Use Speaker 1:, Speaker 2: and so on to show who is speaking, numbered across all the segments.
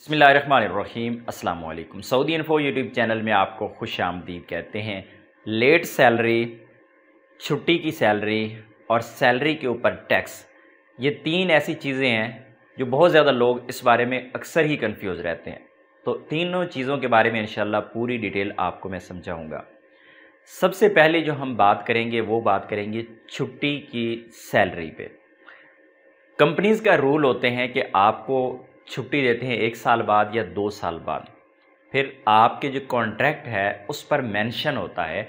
Speaker 1: बसमीम् अल्लाम Saudi info YouTube channel में आपको खुश आमदीद कहते हैं लेट सैलरी छुट्टी की सैलरी और सैलरी के ऊपर टैक्स ये तीन ऐसी चीज़ें हैं जो बहुत ज़्यादा लोग इस बारे में अक्सर ही कंफ्यूज रहते हैं तो तीनों चीज़ों के बारे में इन पूरी डिटेल आपको मैं समझाऊँगा सबसे पहले जो हम बात करेंगे वो बात करेंगे छुट्टी की सैलरी पर कंपनीज़ का रूल होते हैं कि आपको छुट्टी देते हैं एक साल बाद या दो साल बाद फिर आपके जो कॉन्ट्रैक्ट है उस पर मेंशन होता है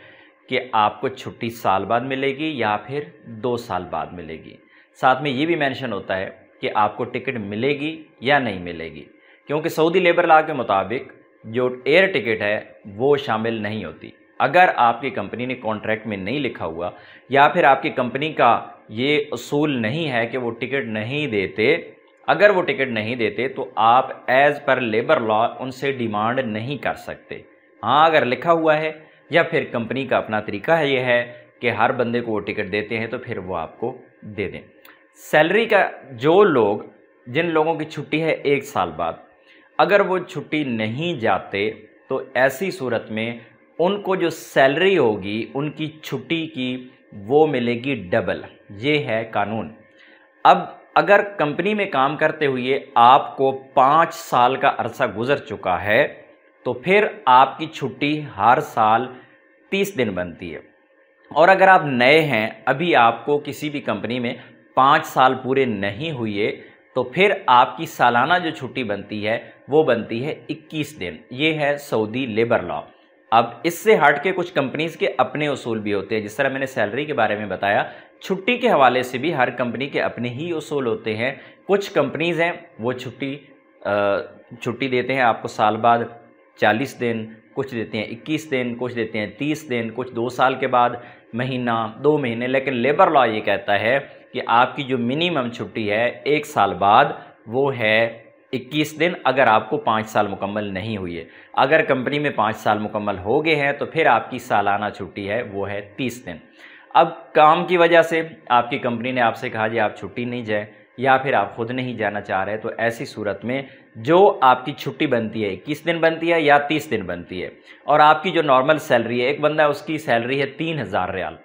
Speaker 1: कि आपको छुट्टी साल बाद मिलेगी या फिर दो साल बाद मिलेगी साथ में ये भी मेंशन होता है कि आपको टिकट मिलेगी या नहीं मिलेगी क्योंकि सऊदी लेबर लॉ के मुताबिक जो एयर टिकट है वो शामिल नहीं होती अगर आपकी कंपनी ने कॉन्ट्रैक्ट में नहीं लिखा हुआ या फिर आपकी कंपनी का ये असूल नहीं है कि वो टिकट नहीं देते अगर वो टिकट नहीं देते तो आप एज़ पर लेबर लॉ उनसे डिमांड नहीं कर सकते हाँ अगर लिखा हुआ है या फिर कंपनी का अपना तरीका है ये है कि हर बंदे को वो टिकट देते हैं तो फिर वो आपको दे दें सैलरी का जो लोग जिन लोगों की छुट्टी है एक साल बाद अगर वो छुट्टी नहीं जाते तो ऐसी सूरत में उनको जो सैलरी होगी उनकी छुट्टी की वो मिलेगी डबल ये है कानून अब अगर कंपनी में काम करते हुए आपको पाँच साल का अरसा गुजर चुका है तो फिर आपकी छुट्टी हर साल तीस दिन बनती है और अगर आप नए हैं अभी आपको किसी भी कंपनी में पाँच साल पूरे नहीं हुए तो फिर आपकी सालाना जो छुट्टी बनती है वो बनती है 21 दिन ये है सऊदी लेबर लॉ अब इससे हट के कुछ कंपनीज़ के अपने उसूल भी होते हैं जिस तरह मैंने सैलरी के बारे में बताया छुट्टी के हवाले से भी हर कंपनी के अपने ही उसूल होते हैं कुछ कंपनीज़ हैं वो छुट्टी छुट्टी देते हैं आपको साल बाद चालीस दिन कुछ देते हैं इक्कीस दिन कुछ देते हैं तीस दिन कुछ दो साल के बाद महीना दो महीने लेकिन लेबर लॉ ये कहता है कि आपकी जो मिनिमम छुट्टी है एक साल बाद वो है इक्कीस दिन अगर आपको पाँच साल मुकम्मल नहीं हुई है अगर कंपनी में पाँच साल मुकम्मल हो गए हैं तो फिर आपकी सालाना छुट्टी है वो है तीस दिन अब काम की वजह से आपकी कंपनी ने आपसे कहा जी आप छुट्टी नहीं जाए या फिर आप खुद नहीं जाना चाह रहे तो ऐसी सूरत में जो आपकी छुट्टी बनती है इक्कीस दिन बनती है या तीस दिन बनती है और आपकी जो नॉर्मल सैलरी है एक बंदा उसकी सैलरी है तीन हज़ार रियाल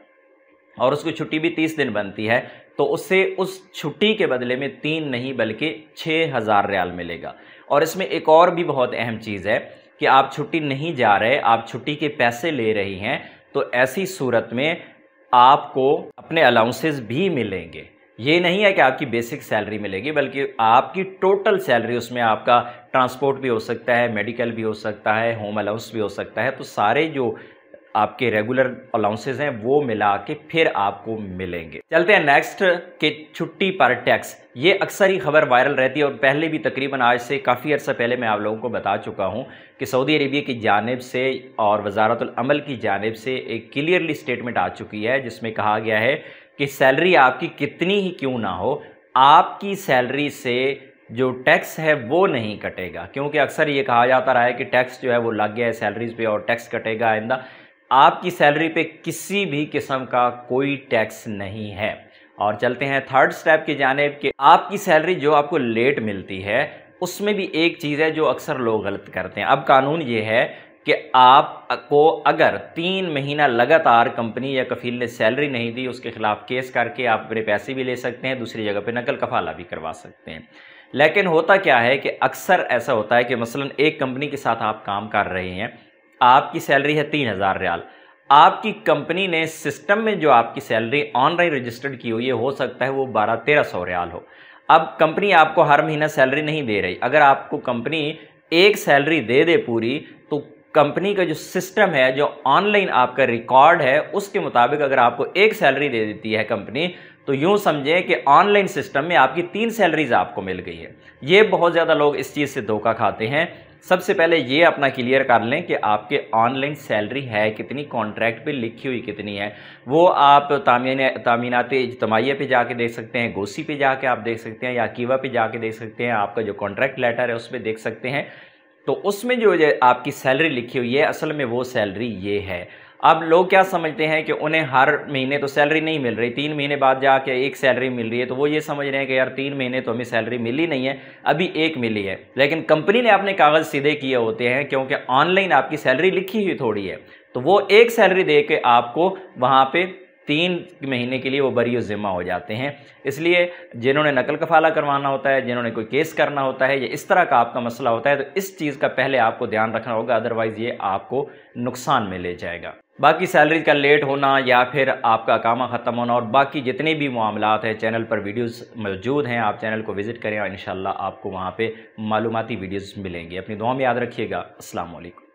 Speaker 1: और उसकी छुट्टी भी तीस दिन बनती है तो उससे उस छुट्टी के बदले में तीन नहीं बल्कि छः हज़ार रियाल मिलेगा और इसमें एक और भी बहुत अहम चीज़ है कि आप छुट्टी नहीं जा रहे आप छुट्टी के पैसे ले रही हैं तो ऐसी सूरत में आपको अपने अलाउंसेस भी मिलेंगे ये नहीं है कि आपकी बेसिक सैलरी मिलेगी बल्कि आपकी टोटल सैलरी उसमें आपका ट्रांसपोर्ट भी हो सकता है मेडिकल भी हो सकता है होम अलाउंस भी हो सकता है तो सारे जो आपके रेगुलर अलाउंसेज हैं वो मिला के फिर आपको मिलेंगे चलते हैं नेक्स्ट के छुट्टी पर टैक्स ये अक्सर ही खबर वायरल रहती है और पहले भी तकरीबन आज से काफ़ी अर्सा पहले मैं आप लोगों को बता चुका हूँ कि सऊदी अरेबिया की जानब से और वजारतमल की जानब से एक क्लियरली स्टेटमेंट आ चुकी है जिसमें कहा गया है कि सैलरी आपकी कितनी ही क्यों ना हो आपकी सैलरी से जो टैक्स है वो नहीं कटेगा क्योंकि अक्सर ये कहा जाता रहा है कि टैक्स जो है वो लग गया है सैलरीज पे और टैक्स कटेगा आइंदा आपकी सैलरी पे किसी भी किस्म का कोई टैक्स नहीं है और चलते हैं थर्ड स्टेप की जानेब कि आपकी सैलरी जो आपको लेट मिलती है उसमें भी एक चीज़ है जो अक्सर लोग गलत करते हैं अब कानून ये है कि आपको अगर तीन महीना लगातार कंपनी या कफील ने सैलरी नहीं दी उसके खिलाफ केस करके आप अपने पैसे भी ले सकते हैं दूसरी जगह पे नकल कफाला भी करवा सकते हैं लेकिन होता क्या है कि अक्सर ऐसा होता है कि मसलन एक कंपनी के साथ आप काम कर रहे हैं आपकी सैलरी है तीन हज़ार रियाल आपकी कंपनी ने सिस्टम में जो आपकी सैलरी ऑनलाइन रजिस्टर्ड की हुई है हो सकता है वो बारह तेरह सौ रियाल हो अब कंपनी आपको हर महीना सैलरी नहीं दे रही अगर आपको कंपनी एक सैलरी दे दे पूरी तो कंपनी का जो सिस्टम है जो ऑनलाइन आपका रिकॉर्ड है उसके मुताबिक अगर आपको एक सैलरी दे देती है कंपनी तो यूँ समझें कि ऑनलाइन सिस्टम में आपकी तीन सैलरीज आपको मिल गई है ये बहुत ज़्यादा लोग इस चीज़ से धोखा खाते हैं सबसे पहले ये अपना क्लियर कर लें कि आपके ऑनलाइन सैलरी है कितनी कॉन्ट्रैक्ट पे लिखी हुई कितनी है वो आप तामीन तामीनात पे जाके देख सकते हैं गोसी पे जाके आप देख सकते हैं या कीवा पे जाके देख सकते हैं आपका जो कॉन्ट्रैक्ट लेटर है उस पर देख सकते हैं तो उसमें जो आपकी सैलरी लिखी हुई है असल में वो सैलरी ये है अब लोग क्या समझते हैं कि उन्हें हर महीने तो सैलरी नहीं मिल रही तीन महीने बाद जाके एक सैलरी मिल रही है तो वो ये समझ रहे हैं कि यार तीन महीने तो हमें सैलरी मिली नहीं है अभी एक मिली है लेकिन कंपनी ने अपने कागज़ सीधे किए होते हैं क्योंकि ऑनलाइन आपकी सैलरी लिखी हुई थोड़ी है तो वो एक सैलरी दे के आपको वहाँ पर तीन महीने के लिए वो बरी ज़िम्मा हो जाते हैं इसलिए जिन्होंने नकल कफाला करवाना होता है जिन्होंने कोई केस करना होता है या इस तरह का आपका मसला होता है तो इस चीज़ का पहले आपको ध्यान रखना होगा अदरवाइज़ ये आपको नुकसान में ले जाएगा बाकी सैलरी का लेट होना या फिर आपका कामा ख़त्म होना और बाकी जितने भी मामला हैं चैनल पर वीडियोस मौजूद हैं आप चैनल को विज़िट करें और इन आपको वहाँ पर मालूमती वीडियोज़ मिलेंगे अपनी दुआ में याद रखिएगा असलकम